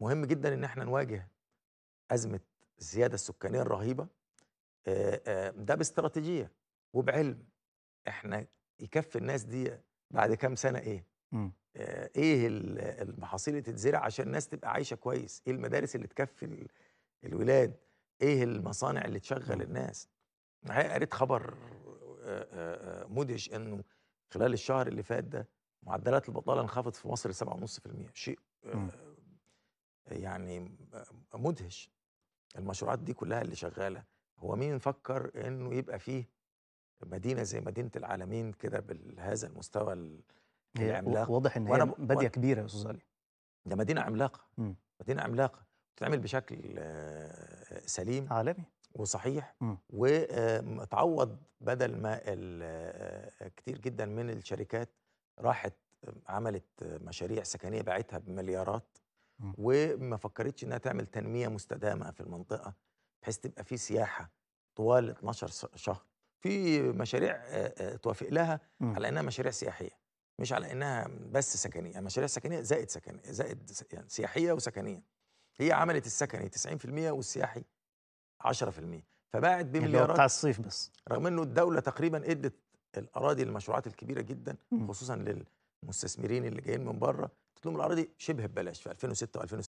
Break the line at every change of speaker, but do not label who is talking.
مهم جدا ان احنا نواجه ازمه الزياده السكانيه الرهيبه ده باستراتيجيه وبعلم احنا يكفي الناس دي بعد كام سنه ايه؟ إمم. ايه المحاصيل اللي تتزرع عشان الناس تبقى عايشه كويس؟ ايه المدارس اللي تكفي الولاد؟ ايه المصانع اللي تشغل م. إمم. الناس؟ الحقيقه قريت خبر مدهش انه خلال الشهر اللي فات ده معدلات البطاله انخفضت في مصر 7.5% شيء يعني آه، مدهش المشروعات دي كلها اللي شغاله هو مين فكر انه يبقى فيه مدينه زي مدينه العالمين كده بهذا المستوى العملاق واضح ان هي باديه كبيره يا استاذ علي ده مدينه عملاقه مم. مدينه عملاقه بتتعمل بشكل آه، سليم عالمي وصحيح مم. وتعوض آه، بدل ما كتير جدا من الشركات راحت عملت مشاريع سكنيه باعتها بمليارات إمم. وما فكرتش انها تعمل تنميه مستدامه في المنطقه بحيث تبقى في سياحه طوال 12 شهر في مشاريع توافق لها إمم. على انها مشاريع سياحيه مش على انها بس سكنيه يعني مشاريع سكنيه زائد سكن زائد يعني سياحيه وسكنيه هي عملت السكني 90% والسياحي 10% فباعت يعني بمليارات بتاع الصيف بس رغم انه الدوله تقريبا ادت الاراضي للمشروعات الكبيره جدا إمم. خصوصا للمستثمرين اللي جايين من بره لهم الاراضي شبه ببلاش في 2006 و2007